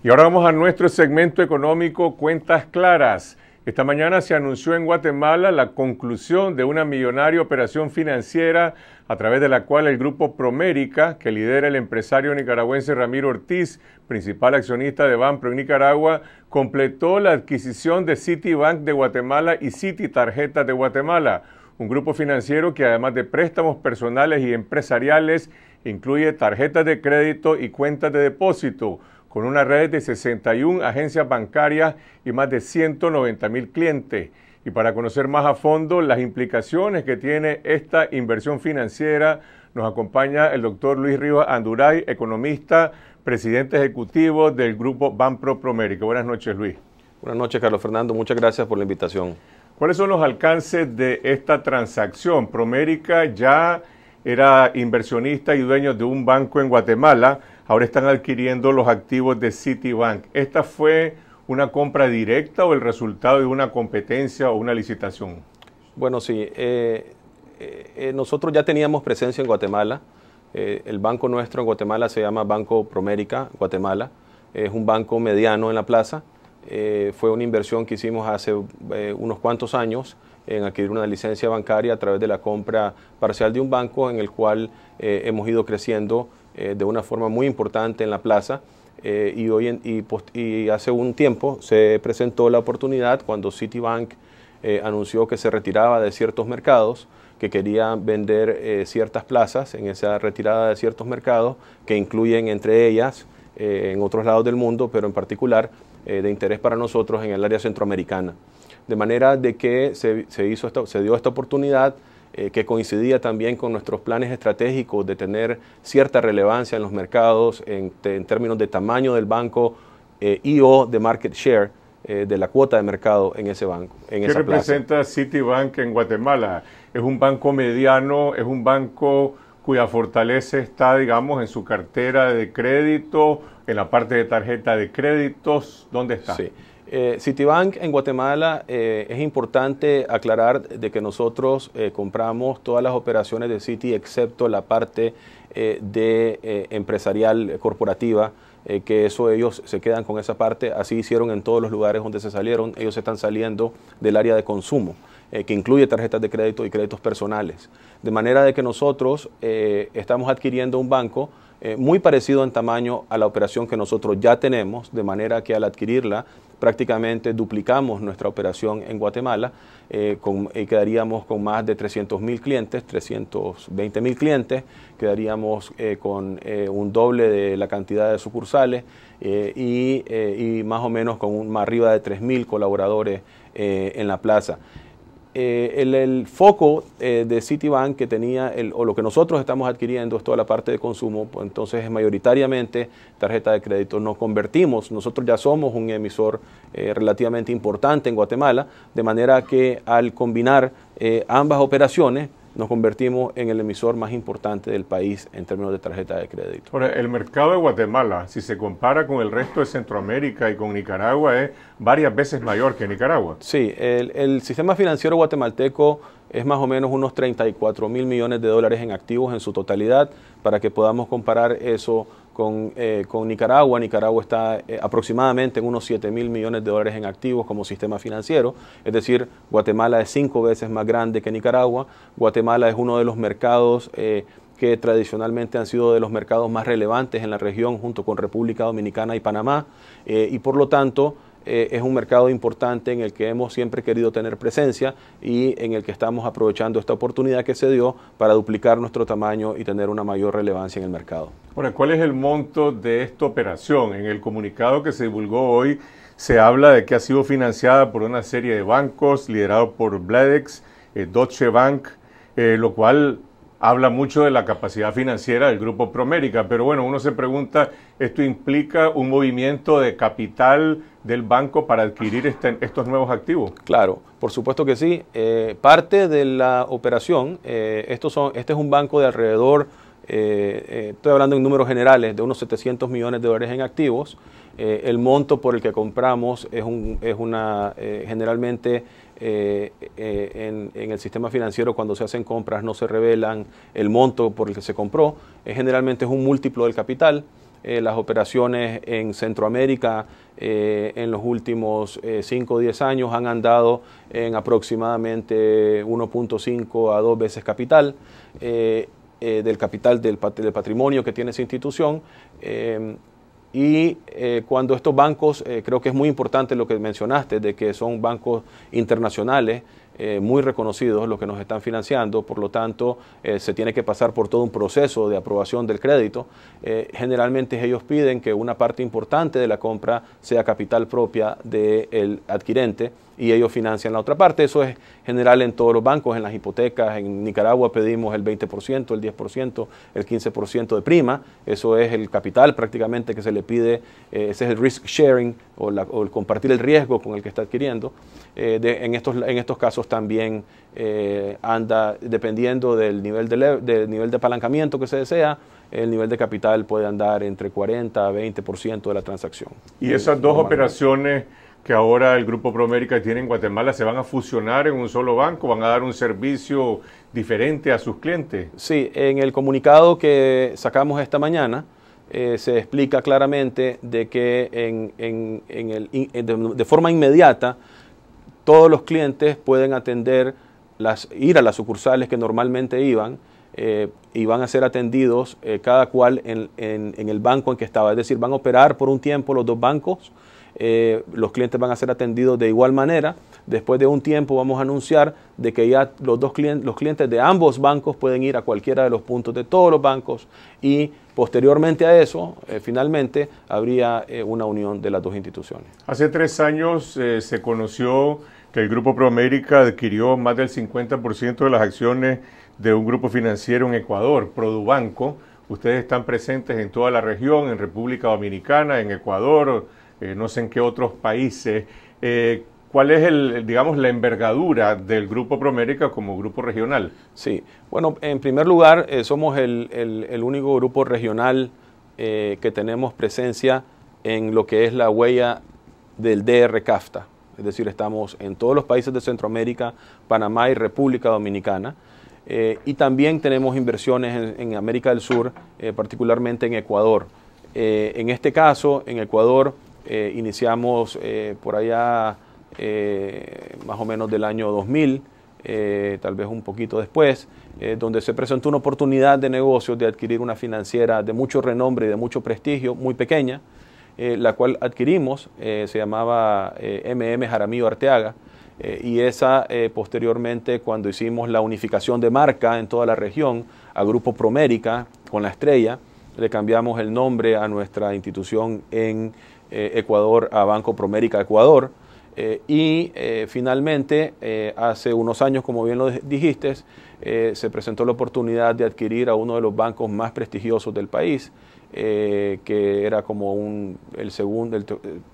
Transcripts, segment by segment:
Y ahora vamos a nuestro segmento económico Cuentas Claras. Esta mañana se anunció en Guatemala la conclusión de una millonaria operación financiera a través de la cual el grupo Promérica, que lidera el empresario nicaragüense Ramiro Ortiz, principal accionista de Banpro en Nicaragua, completó la adquisición de Citibank de Guatemala y Citi Tarjetas de Guatemala, un grupo financiero que además de préstamos personales y empresariales incluye tarjetas de crédito y cuentas de depósito con una red de 61 agencias bancarias y más de 190 mil clientes. Y para conocer más a fondo las implicaciones que tiene esta inversión financiera, nos acompaña el doctor Luis Rivas Anduray, economista, presidente ejecutivo del grupo Banpro Promérica. Buenas noches, Luis. Buenas noches, Carlos Fernando. Muchas gracias por la invitación. ¿Cuáles son los alcances de esta transacción? Promérica ya era inversionista y dueño de un banco en Guatemala ahora están adquiriendo los activos de Citibank. ¿Esta fue una compra directa o el resultado de una competencia o una licitación? Bueno, sí. Eh, eh, eh, nosotros ya teníamos presencia en Guatemala. el banco nuestro en Guatemala se llama Banco Promérica Guatemala. Es un banco mediano en la plaza. fue una inversión que hicimos hace unos cuantos años en adquirir una licencia bancaria a través de la compra parcial de un banco en el cual hemos ido creciendo eh, de una forma muy importante en la plaza. Eh, y, hoy y, hace un tiempo se presentó la oportunidad cuando Citibank eh, anunció que se retiraba de ciertos mercados, que quería vender ciertas plazas en esa retirada de ciertos mercados, que incluyen entre ellas en otros lados del mundo, pero en particular de interés para nosotros en el área centroamericana. De manera de que se, se hizo se dio esta oportunidad eh, que coincidía también con nuestros planes estratégicos de tener cierta relevancia en los mercados en, términos de tamaño del banco eh, y o de market share eh, de la cuota de mercado en ese banco. ¿Qué representa Citibank en Guatemala? ¿Es un banco mediano? ¿Es un banco cuya fortaleza está, digamos, en su cartera de crédito, en la parte de tarjeta de créditos? ¿Dónde está? Sí. Eh, Citibank en Guatemala eh, es importante aclarar de que nosotros eh, compramos todas las operaciones de Citi excepto la parte de empresarial corporativa, que eso ellos se quedan con esa parte, así hicieron en todos los lugares donde se salieron, ellos están saliendo del área de consumo. que incluye tarjetas de crédito y créditos personales. De manera de que nosotros estamos adquiriendo un banco muy parecido en tamaño a la operación que nosotros ya tenemos, de manera que al adquirirla prácticamente duplicamos nuestra operación en Guatemala y eh, eh, quedaríamos con más de 300.000 clientes, 320 mil clientes, quedaríamos eh, con un doble de la cantidad de sucursales y, más o menos con más arriba de 3.000 colaboradores en la plaza. Eh, el, foco eh, de Citibank que tenía, o lo que nosotros estamos adquiriendo, es toda la parte de consumo, pues entonces mayoritariamente tarjeta de crédito. Nos convertimos, nosotros ya somos un emisor eh, relativamente importante en Guatemala, de manera que al combinar ambas operaciones, nos convertimos en el emisor más importante del país en términos de tarjeta de crédito. Ahora, el mercado de Guatemala, si se compara con el resto de Centroamérica y con Nicaragua, es varias veces mayor que Nicaragua. Sí, el, el sistema financiero guatemalteco es más o menos unos 34 mil millones de dólares en activos en su totalidad, para que podamos comparar eso eh, con, Nicaragua. Nicaragua está eh, aproximadamente en unos 7 mil millones de dólares en activos como sistema financiero, es decir, Guatemala es cinco veces más grande que Nicaragua. Guatemala es uno de los mercados eh, que tradicionalmente han sido de los mercados más relevantes en la región junto con República Dominicana y Panamá y por lo tanto eh, es un mercado importante en el que hemos siempre querido tener presencia y en el que estamos aprovechando esta oportunidad que se dio para duplicar nuestro tamaño y tener una mayor relevancia en el mercado. Ahora, ¿cuál es el monto de esta operación? En el comunicado que se divulgó hoy se habla de que ha sido financiada por una serie de bancos liderado por Bledex, eh, Deutsche Bank, eh, lo cual habla mucho de la capacidad financiera del grupo Promérica, pero bueno, uno se pregunta, ¿esto implica un movimiento de capital del banco para adquirir este, estos nuevos activos? Claro, por supuesto que sí. Eh, parte de la operación, eh, son, este es un banco de alrededor, eh, estoy hablando en números generales, de unos 700 millones de dólares en activos. el monto por el que compramos es, un, es una, generalmente en, el sistema financiero cuando se hacen compras no se revelan el monto por el que se compró, generalmente es un múltiplo del capital. Eh, las operaciones en Centroamérica eh, en los últimos 5 eh, o 10 años han andado en aproximadamente 1.5 a 2 veces capital. del capital del, del, patrimonio que tiene esa institución y cuando estos bancos, creo que es muy importante lo que mencionaste, de que son bancos internacionales, eh, muy reconocidos los que nos están financiando, por lo tanto eh, se tiene que pasar por todo un proceso de aprobación del crédito. Eh, generalmente ellos piden que una parte importante de la compra sea capital propia del adquirente y ellos financian la otra parte. Eso es general en todos los bancos, en las hipotecas. En Nicaragua pedimos el 20%, el 10%, el 15% de prima. Eso es el capital prácticamente que se le pide. Eh, ese es el risk sharing o, el compartir el riesgo con el que está adquiriendo. Eh, en, estos, en estos casos también eh, anda dependiendo del nivel del nivel de apalancamiento que se desea el nivel de capital puede andar entre 40 a 20% de la transacción. ¿Y esas dos operaciones que ahora el Grupo Promérica tiene en Guatemala se van a fusionar en un solo banco, van a dar un servicio diferente a sus clientes. Sí, en el comunicado que sacamos esta mañana eh, se explica claramente de que eh, de, forma inmediata todos los clientes pueden atender, ir a las sucursales que normalmente iban. Eh, y van a ser atendidos cada cual en el banco en que estaba. Es decir, van a operar por un tiempo los dos bancos eh, los clientes van a ser atendidos de igual manera. Después de un tiempo vamos a anunciar de que ya los, dos clientes, los clientes de ambos bancos pueden ir a cualquiera de los puntos de todos los bancos y posteriormente a eso, eh, finalmente, habría eh, una unión de las dos instituciones. Hace tres años se conoció que el Grupo Proamérica adquirió más del 50% de las acciones de un grupo financiero en Ecuador, Produbanco. Ustedes están presentes en toda la región, en República Dominicana, en Ecuador, eh, no sé en qué otros países. Eh, ¿Cuál es, el, digamos, la envergadura del Grupo Promérica como grupo regional? Sí, bueno, en primer lugar, eh, somos el, único grupo regional que tenemos presencia en lo que es la huella del DR-CAFTA. Es decir, estamos en todos los países de Centroamérica, Panamá y República Dominicana. y también tenemos inversiones en América del Sur, particularmente en Ecuador. en este caso, en Ecuador, eh, iniciamos eh, por allá eh, más o menos del año 2000, tal vez un poquito después, donde se presentó una oportunidad de negocio de adquirir una financiera de mucho renombre y de mucho prestigio, muy pequeña, la cual adquirimos, se llamaba MM Jaramillo Arteaga. y esa posteriormente cuando hicimos la unificación de marca en toda la región a Grupo Promérica con la estrella, le cambiamos el nombre a nuestra institución en eh, Ecuador a Banco Promérica Ecuador. Eh, y eh, finalmente, hace unos años, como bien lo dijiste, se presentó la oportunidad de adquirir a uno de los bancos más prestigiosos del país, que era como un, el segundo,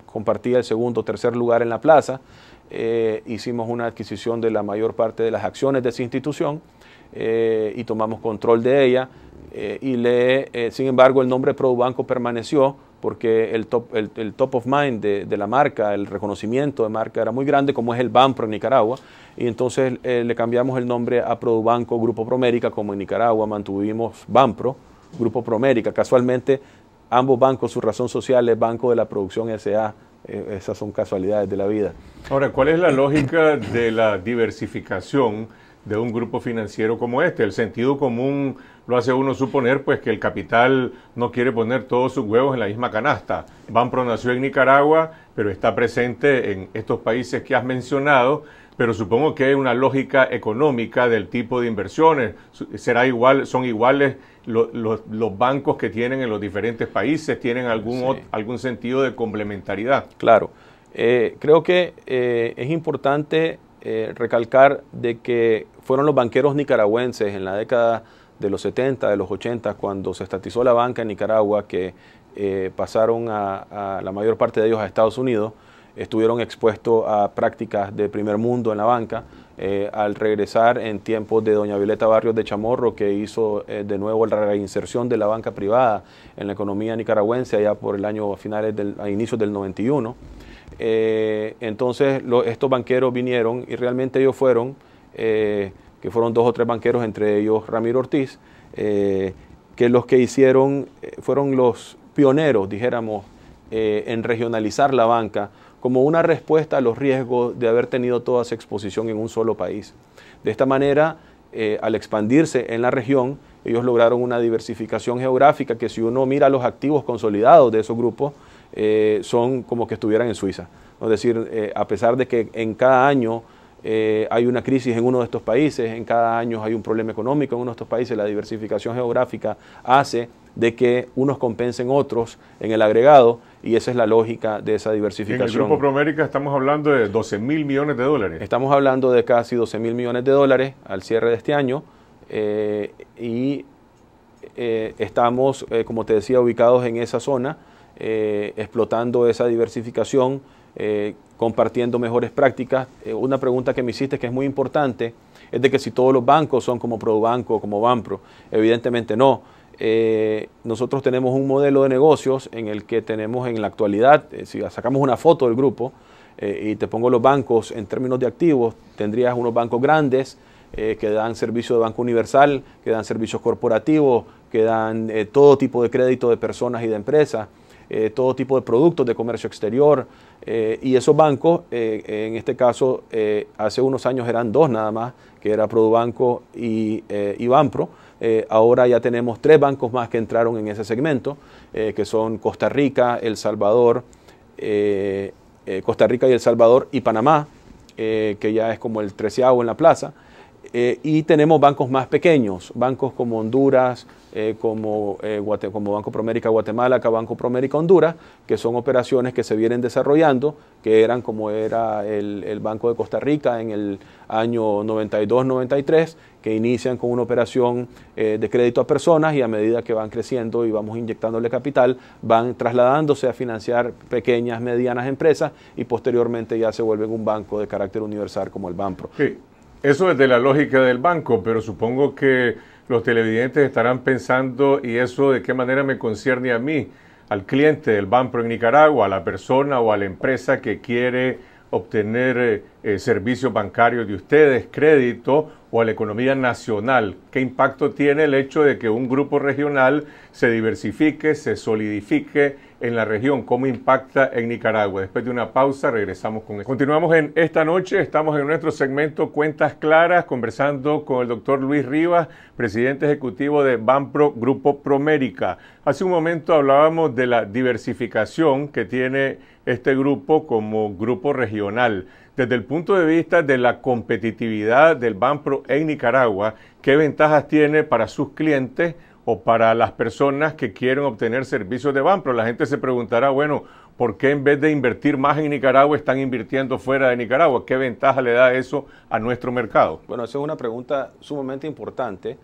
compartía el segundo o tercer lugar en la plaza. hicimos una adquisición de la mayor parte de las acciones de esa institución y tomamos control de ella y le, eh, sin embargo, el nombre ProduBanco permaneció porque el top, el, top of mind de, la marca, el reconocimiento de marca era muy grande, como es el Banpro en Nicaragua, y entonces eh, le cambiamos el nombre a ProduBanco Grupo Promérica, como en Nicaragua mantuvimos Banpro, Grupo Promérica. Casualmente, ambos bancos, su razón social es Banco de la Producción SA, eh, esas son casualidades de la vida. Ahora, ¿cuál es la lógica de la diversificación? de un grupo financiero como este. El sentido común lo hace uno suponer pues que el capital no quiere poner todos sus huevos en la misma canasta. Banpro nació en Nicaragua, pero está presente en estos países que has mencionado, pero supongo que hay una lógica económica del tipo de inversiones. Será igual, son iguales los, bancos que tienen en los diferentes países, tienen algún, algún sentido de complementariedad. Claro. Eh, creo que eh, es importante eh, recalcar de que fueron los banqueros nicaragüenses en la década de los 70, de los 80, cuando se estatizó la banca en Nicaragua, que eh, pasaron a, la mayor parte de ellos a Estados Unidos, estuvieron expuestos a prácticas de primer mundo en la banca. Eh, al regresar en tiempos de doña Violeta Barrios de Chamorro, que hizo eh, de nuevo la reinserción de la banca privada en la economía nicaragüense allá por el año finales del, a inicios del 91. entonces estos banqueros vinieron y realmente ellos fueron eh, que fueron dos o tres banqueros, entre ellos Ramiro Ortiz, eh, que los que hicieron eh, fueron los pioneros, dijéramos, en regionalizar la banca como una respuesta a los riesgos de haber tenido toda esa exposición en un solo país. De esta manera, al expandirse en la región, ellos lograron una diversificación geográfica que si uno mira los activos consolidados de esos grupos, son como que estuvieran en Suiza. Es decir, a pesar de que en cada año eh, hay una crisis en uno de estos países, en cada año hay un problema económico en uno de estos países, la diversificación geográfica hace de que unos compensen otros en el agregado y esa es la lógica de esa diversificación. En el Grupo Promérica estamos hablando de 12 mil millones de dólares. Estamos hablando de casi 12 mil millones de dólares al cierre de este año eh, y eh, estamos, como te decía, ubicados en esa zona, explotando esa diversificación compartiendo mejores prácticas. Eh, una pregunta que me hiciste que es muy importante es de que si todos los bancos son como ProBanco o como Banpro. Evidentemente no. Eh, nosotros tenemos un modelo de negocios en el que tenemos en la actualidad, eh, si sacamos una foto del grupo y te pongo los bancos en términos de activos, tendrías unos bancos grandes que dan servicio de banco universal, que dan servicios corporativos, que dan todo tipo de crédito de personas y de empresas. Eh, todo tipo de productos de comercio exterior. Eh, y esos bancos, eh, en este caso, hace unos años eran dos nada más, que era ProduBanco y, Banpro. ahora ya tenemos tres bancos más que entraron en ese segmento, que son Costa Rica, El Salvador, Costa Rica y El Salvador y Panamá, que ya es como el treceavo en la plaza. y tenemos bancos más pequeños, bancos como Honduras, eh, eh, como, Banco Promérica Guatemala, Banco Promérica Honduras, que son operaciones que se vienen desarrollando, que eran como era el, Banco de Costa Rica en el año 92-93, que inician con una operación eh, de crédito a personas y a medida que van creciendo y vamos inyectándole capital, van trasladándose a financiar pequeñas, medianas empresas y posteriormente ya se vuelven un banco de carácter universal como el BANPRO. Sí, eso es de la lógica del banco, pero supongo que los televidentes estarán pensando, ¿y eso de qué manera me concierne a mí, al cliente del Banpro en Nicaragua, a la persona o a la empresa que quiere obtener eh, eh, servicios bancarios de ustedes, crédito o a la economía nacional? ¿Qué impacto tiene el hecho de que un grupo regional se diversifique, se solidifique en la región, cómo impacta en Nicaragua. Después de una pausa regresamos con esto. Continuamos en esta noche, estamos en nuestro segmento Cuentas Claras, conversando con el doctor Luis Rivas, presidente ejecutivo de Banpro Grupo Promérica. Hace un momento hablábamos de la diversificación que tiene este grupo como grupo regional. Desde el punto de vista de la competitividad del Banpro en Nicaragua, ¿qué ventajas tiene para sus clientes? o para las personas que quieren obtener servicios de Banpro? La gente se preguntará, bueno, ¿por qué en vez de invertir más en Nicaragua están invirtiendo fuera de Nicaragua? ¿Qué ventaja le da eso a nuestro mercado? Bueno, esa es una pregunta sumamente importante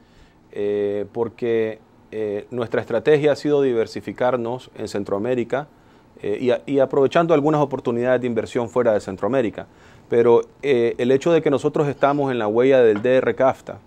eh, porque eh, nuestra estrategia ha sido diversificarnos en Centroamérica eh, y, y, aprovechando algunas oportunidades de inversión fuera de Centroamérica. Pero el hecho de que nosotros estamos en la huella del CAFTA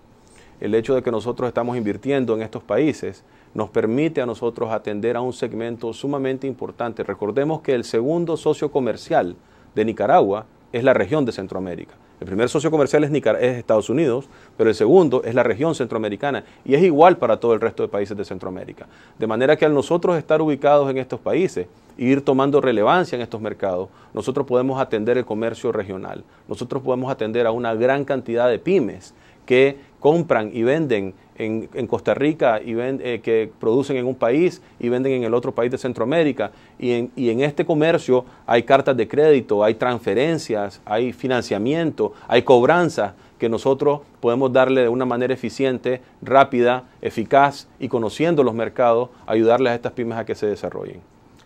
el hecho de que nosotros estamos invirtiendo en estos países nos permite a nosotros atender a un segmento sumamente importante. Recordemos que el segundo socio comercial de Nicaragua es la región de Centroamérica. El primer socio comercial es, Estados Unidos, pero el segundo es la región centroamericana y es igual para todo el resto de países de Centroamérica. De manera que al nosotros estar ubicados en estos países e ir tomando relevancia en estos mercados, nosotros podemos atender el comercio regional, nosotros podemos atender a una gran cantidad de pymes que compran y venden en, en Costa Rica, y eh, que producen en un país y venden en el otro país de Centroamérica. Y en, y en este comercio hay cartas de crédito, hay transferencias, hay financiamiento, hay cobranzas que nosotros podemos darle de una manera eficiente, rápida, eficaz y conociendo los mercados, ayudarles a estas pymes a que se desarrollen.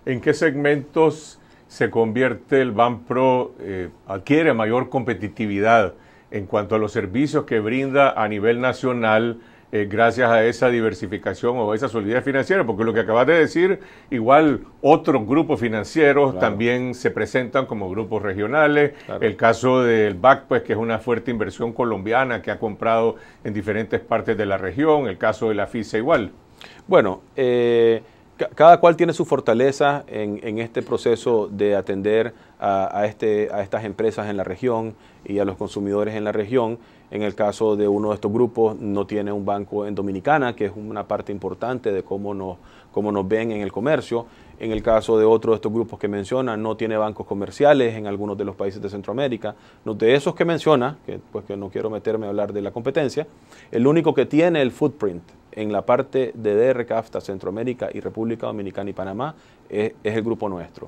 ¿En qué segmentos se convierte el BANPRO, eh, adquiere mayor competitividad? en cuanto a los servicios que brinda a nivel nacional eh, gracias a esa diversificación o a esa solidez financiera, porque lo que acabas de decir, igual otros grupos financieros también se presentan como grupos regionales. El caso del BAC, pues, que es una fuerte inversión colombiana que ha comprado en diferentes partes de la región. El caso de la FISA igual. Bueno, eh, cada cual tiene su fortaleza en, este proceso de atender este, a, estas empresas en la región y a los consumidores en la región. En el caso de uno de estos grupos, no tiene un banco en Dominicana, que es una parte importante de cómo nos, ven en el comercio. En el caso de otro de estos grupos que menciona, no tiene bancos comerciales en algunos de los países de Centroamérica. De esos que menciona, que, pues que no quiero meterme a hablar de la competencia, el único que tiene el footprint en la parte de DR, Centroamérica y República Dominicana y Panamá es, el grupo nuestro.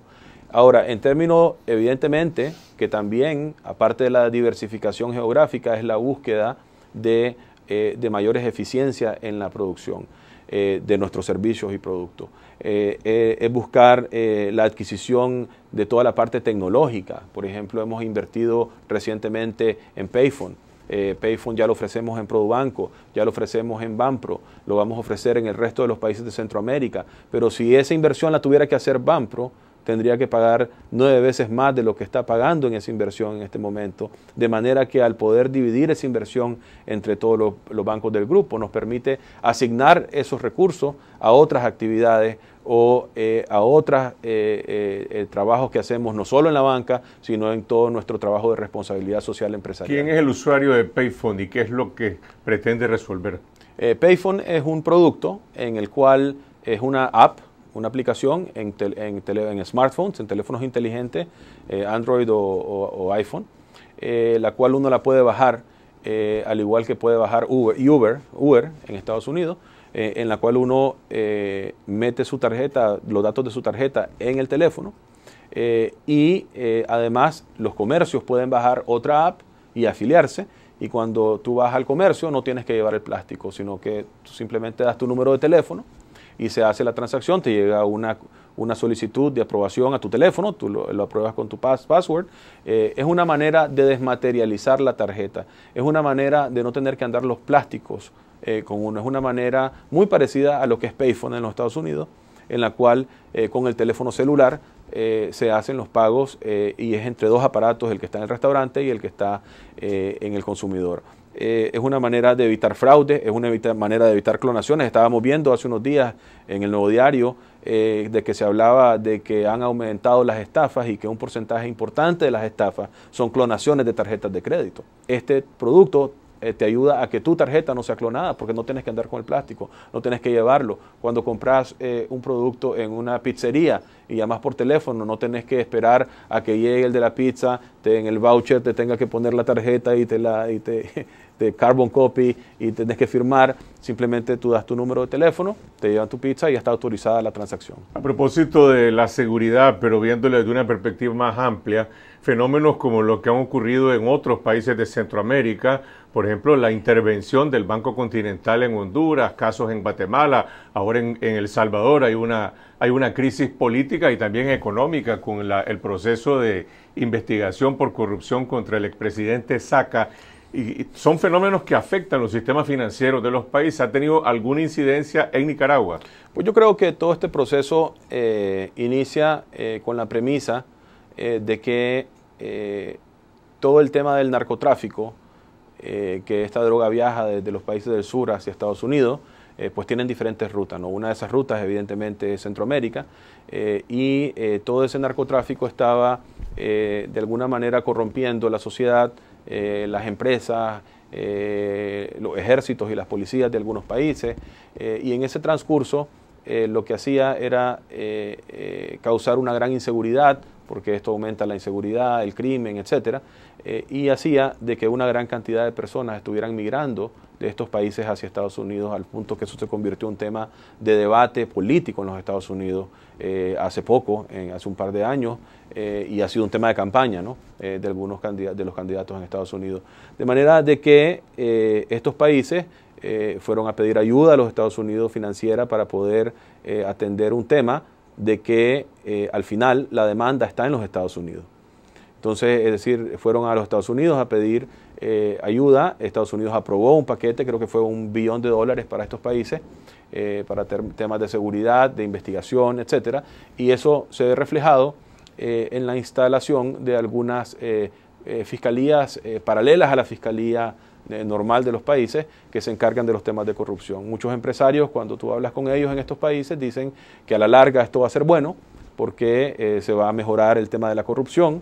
Ahora, en términos, evidentemente, que también, aparte de la diversificación geográfica, es la búsqueda de, eh, mayores eficiencias en la producción eh, de nuestros servicios y productos. Eh, es buscar la adquisición de toda la parte tecnológica. Por ejemplo, hemos invertido recientemente en Payphone eh, Payphone ya lo ofrecemos en Produbanco, ya lo ofrecemos en Banpro, lo vamos a ofrecer en el resto de los países de Centroamérica. Pero si esa inversión la tuviera que hacer Banpro, tendría que pagar nueve veces más de lo que está pagando en esa inversión en este momento, de manera que al poder dividir esa inversión entre todos los bancos del grupo nos permite asignar esos recursos a otras actividades o eh, a otros eh, eh, trabajos que hacemos no solo en la banca, sino en todo nuestro trabajo de responsabilidad social empresarial. ¿Quién es el usuario de Payphone y qué es lo que pretende resolver? Payphone es un producto en el cual es una app una aplicación en, en, smartphones, en teléfonos inteligentes, Android o, iPhone, la cual uno la puede bajar, al igual que puede bajar Uber, Uber en Estados Unidos, eh, en la cual uno eh, mete su tarjeta, los datos de su tarjeta en el teléfono. Eh, y además los comercios pueden bajar otra app y afiliarse. Y cuando tú vas al comercio no tienes que llevar el plástico, sino que simplemente das tu número de teléfono y se hace la transacción, te llega una, solicitud de aprobación a tu teléfono, tú lo, apruebas con tu password. es una manera de desmaterializar la tarjeta, es una manera de no tener que andar los plásticos eh, con Es una manera muy parecida a lo que es Payphone en los Estados Unidos, en la cual eh, con el teléfono celular eh, se hacen los pagos y es entre dos aparatos, el que está en el restaurante y el que está en el consumidor. es una manera de evitar fraude, es una manera de evitar clonaciones. Estábamos viendo hace unos días en el Nuevo Diario de que se hablaba de que han aumentado las estafas y que un porcentaje importante de las estafas son clonaciones de tarjetas de crédito. Este producto eh, te ayuda a que tu tarjeta no sea clonada porque no tienes que andar con el plástico, no tienes que llevarlo. Cuando compras eh, un producto en una pizzería y llamas por teléfono, no tienes que esperar a que llegue el de la pizza, en el voucher te tenga que poner la tarjeta y te la... Y te, Este, carbon copy y tenés que firmar, simplemente tú das tu número de teléfono, te llevan tu pizza y ya está autorizada la transacción. A propósito de la seguridad, pero viéndolo desde una perspectiva más amplia, fenómenos como los que han ocurrido en otros países de Centroamérica, por ejemplo, la intervención del Banco Continental en Honduras, casos en Guatemala, ahora en, El Salvador hay una, hay una crisis política y también económica con el proceso de investigación por corrupción contra el expresidente Saca y son fenómenos que afectan los sistemas financieros de los países. ¿Ha tenido alguna incidencia en Nicaragua? Pues yo creo que todo este proceso eh, inicia eh, con la premisa eh, de que todo el tema del narcotráfico, que esta droga viaja desde los países del sur hacia Estados Unidos, pues tienen diferentes rutas. Una de esas rutas evidentemente es Centroamérica y todo ese narcotráfico estaba de alguna manera corrompiendo la sociedad, eh, las empresas, eh, los ejércitos y las policías de algunos países. Eh, y en ese transcurso lo que hacía era causar una gran inseguridad, porque esto aumenta la inseguridad, el crimen, etcétera. Eh, y hacía de que una gran cantidad de personas estuvieran migrando de estos países hacia Estados Unidos, al punto que eso se convirtió en un tema de debate político en los Estados Unidos eh, hace poco, en, hace un par de años, eh, y ha sido un tema de campaña de algunos de los candidatos en Estados Unidos. De manera de que estos países fueron a pedir ayuda a los Estados Unidos financiera para poder atender un tema de que al final la demanda está en los Estados Unidos. Entonces, es decir, fueron a los Estados Unidos a pedir eh, ayuda. Estados Unidos aprobó un paquete, creo que fue un billón de dólares para estos países, eh, para temas de seguridad, de investigación, etcétera. Y eso se ve reflejado eh, en la instalación de algunas fiscalías paralelas a la fiscalía normal de los países que se encargan de los temas de corrupción. Muchos empresarios, cuando tú hablas con ellos en estos países, dicen que a la larga esto va a ser bueno porque se va a mejorar el tema de la corrupción,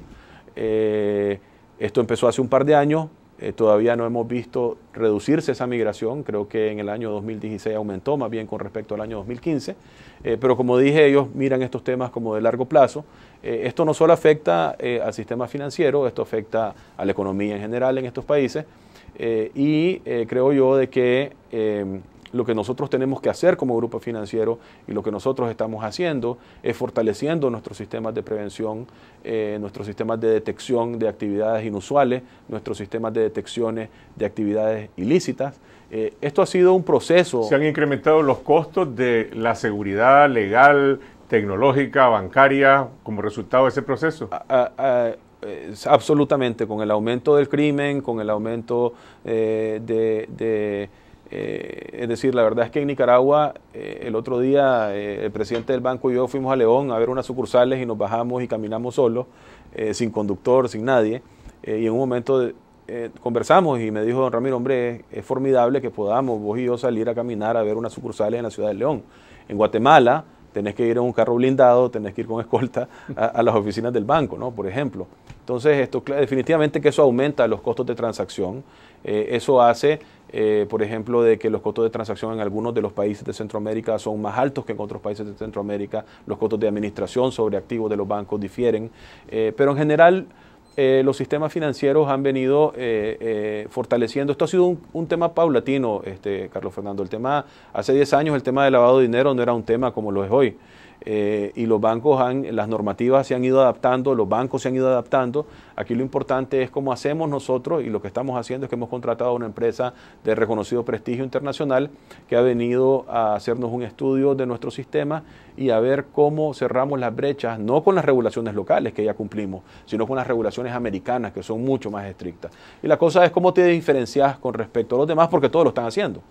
eh, esto empezó hace un par de años, eh, todavía no hemos visto reducirse esa migración, creo que en el año 2016 aumentó más bien con respecto al año 2015, eh, pero como dije, ellos miran estos temas como de largo plazo. esto no solo afecta al sistema financiero, esto afecta a la economía en general en estos países y creo yo de que lo que nosotros tenemos que hacer como grupo financiero y lo que nosotros estamos haciendo es fortaleciendo nuestros sistemas de prevención, eh, nuestros sistemas de detección de actividades inusuales, nuestros sistemas de detecciones de actividades ilícitas. Eh, esto ha sido un proceso. Se han incrementado los costos de la seguridad legal, tecnológica, bancaria, como resultado de ese proceso. Ah, ah, ah, absolutamente, con el aumento del crimen, con el aumento eh, de eh, es decir, la verdad es que en Nicaragua eh, el otro día eh, el presidente del banco y yo fuimos a León a ver unas sucursales y nos bajamos y caminamos solos, sin conductor, sin nadie. y en un momento conversamos y me dijo don Ramiro, hombre, es, es, formidable que podamos vos y yo salir a caminar a ver unas sucursales en la ciudad de León. En Guatemala tenés que ir en un carro blindado, tenés que ir con escolta a, las oficinas del banco, ¿no? Por ejemplo. Entonces, esto definitivamente que eso aumenta los costos de transacción. Eh, eso hace, eh, por ejemplo, de que los costos de transacción en algunos de los países de Centroamérica son más altos que en otros países de Centroamérica. Los costos de administración sobre activos de los bancos difieren. Eh, pero en general eh, los sistemas financieros han venido eh, eh, fortaleciendo. Esto ha sido un, tema paulatino, este, Carlos Fernando. El tema, hace 10 años el tema del lavado de dinero no era un tema como lo es hoy. Eh, y los bancos han, las normativas se han ido adaptando, los bancos se han ido adaptando. Aquí lo importante es cómo hacemos nosotros y lo que estamos haciendo es que hemos contratado a una empresa de reconocido prestigio internacional que ha venido a hacernos un estudio de nuestro sistema y a ver cómo cerramos las brechas, no con las regulaciones locales que ya cumplimos, sino con las regulaciones americanas que son mucho más estrictas. Y la cosa es cómo te diferencias con respecto a los demás porque todos lo están haciendo.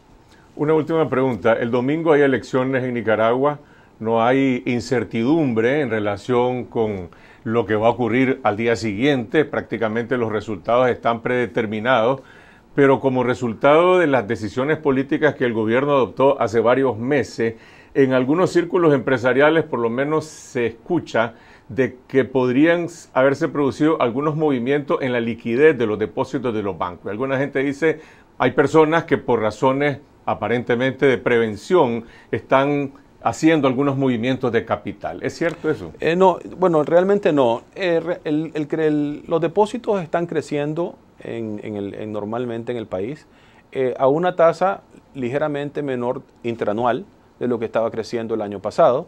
Una última pregunta. El domingo hay elecciones en Nicaragua no hay incertidumbre en relación con lo que va a ocurrir al día siguiente, prácticamente los resultados están predeterminados, pero como resultado de las decisiones políticas que el gobierno adoptó hace varios meses, en algunos círculos empresariales por lo menos se escucha de que podrían haberse producido algunos movimientos en la liquidez de los depósitos de los bancos. Alguna gente dice, hay personas que por razones aparentemente de prevención están haciendo algunos movimientos de capital. ¿Es cierto eso? Eh, no, bueno, realmente no. Eh, los depósitos están creciendo normalmente en el país eh, a una tasa ligeramente menor interanual de lo que estaba creciendo el año pasado.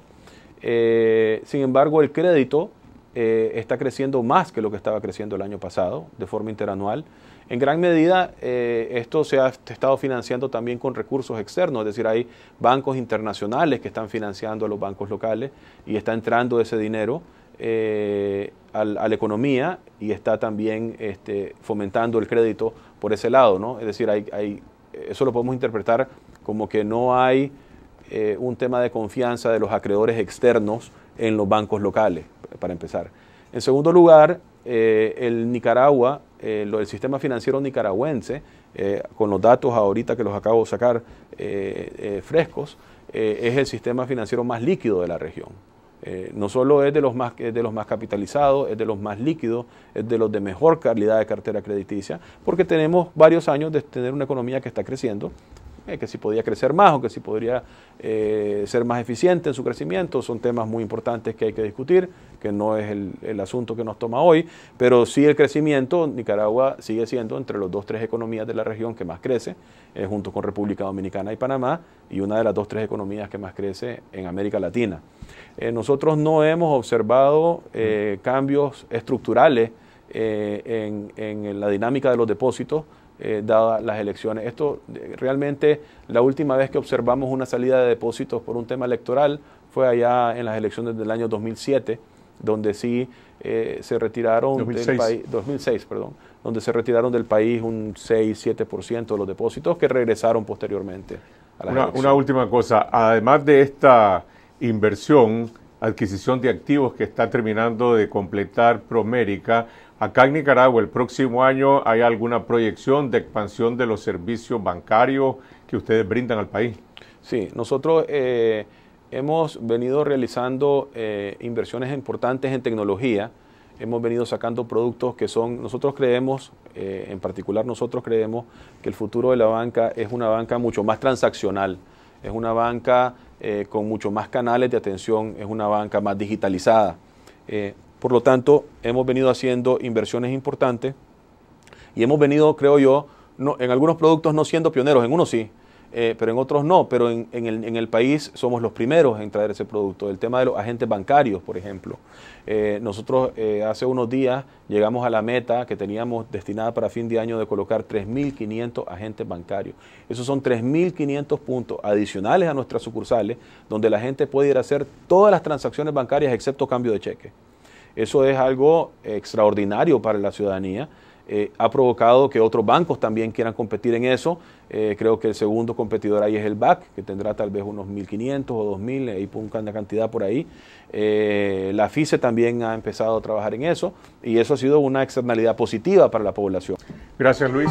sin embargo, el crédito está creciendo más que lo que estaba creciendo el año pasado de forma interanual en gran medida, eh, esto se ha estado financiando también con recursos externos, es decir, hay bancos internacionales que están financiando a los bancos locales y está entrando ese dinero eh, a, la economía y está también este, fomentando el crédito por ese lado, ¿no? Es decir, hay, eso lo podemos interpretar como que no hay eh, un tema de confianza de los acreedores externos en los bancos locales, para empezar. En segundo lugar, eh, el Nicaragua, eh, el sistema financiero nicaragüense, eh, con los datos ahorita que los acabo de sacar frescos, es el sistema financiero más líquido de la región. no solo es de, los más, es de los más capitalizados, es de los más líquidos, es de los de mejor calidad de cartera crediticia, porque tenemos varios años de tener una economía que está creciendo, eh, que si podía crecer más o que si podría eh, ser más eficiente en su crecimiento, son temas muy importantes que hay que discutir, que no es el, asunto que nos toma hoy, pero sí el crecimiento, Nicaragua sigue siendo entre los dos, tres economías de la región que más crece, eh, junto con República Dominicana y Panamá, y una de las dos, tres economías que más crece en América Latina. nosotros no hemos observado mm. cambios estructurales en la dinámica de los depósitos, eh, dadas las elecciones. Esto eh, realmente, la última vez que observamos una salida de depósitos por un tema electoral fue allá en las elecciones del año 2007, donde sí eh, se retiraron del país, perdón, donde se retiraron del país un 6-7% de los depósitos que regresaron posteriormente. A las una, una última cosa, además de esta inversión, adquisición de activos que está terminando de completar Promérica, Acá en Nicaragua, el próximo año, ¿hay alguna proyección de expansión de los servicios bancarios que ustedes brindan al país? Sí, nosotros eh, hemos venido realizando eh, inversiones importantes en tecnología, hemos venido sacando productos que son, nosotros creemos, eh, en particular nosotros creemos que el futuro de la banca es una banca mucho más transaccional, es una banca con mucho más canales de atención, es una banca más digitalizada. Por lo tanto, hemos venido haciendo inversiones importantes y hemos venido, creo yo, en algunos productos no siendo pioneros, en unos sí, eh, pero en otros no, pero en, el, país somos los primeros en traer ese producto. El tema de los agentes bancarios, por ejemplo. Eh, nosotros eh, hace unos días llegamos a la meta que teníamos destinada para fin de año de colocar 3.500 agentes bancarios. Esos son 3.500 puntos adicionales a nuestras sucursales donde la gente puede ir a hacer todas las transacciones bancarias excepto cambio de cheque. Eso es algo extraordinario para la ciudadanía. Eh, ha provocado que otros bancos también quieran competir en eso. Eh, creo que el segundo competidor ahí es el BAC, que tendrá tal vez unos 1.500 o 2.000, ahí la cantidad por ahí. Eh, la FISE también ha empezado a trabajar en eso y eso ha sido una externalidad positiva para la población. Gracias, Luis.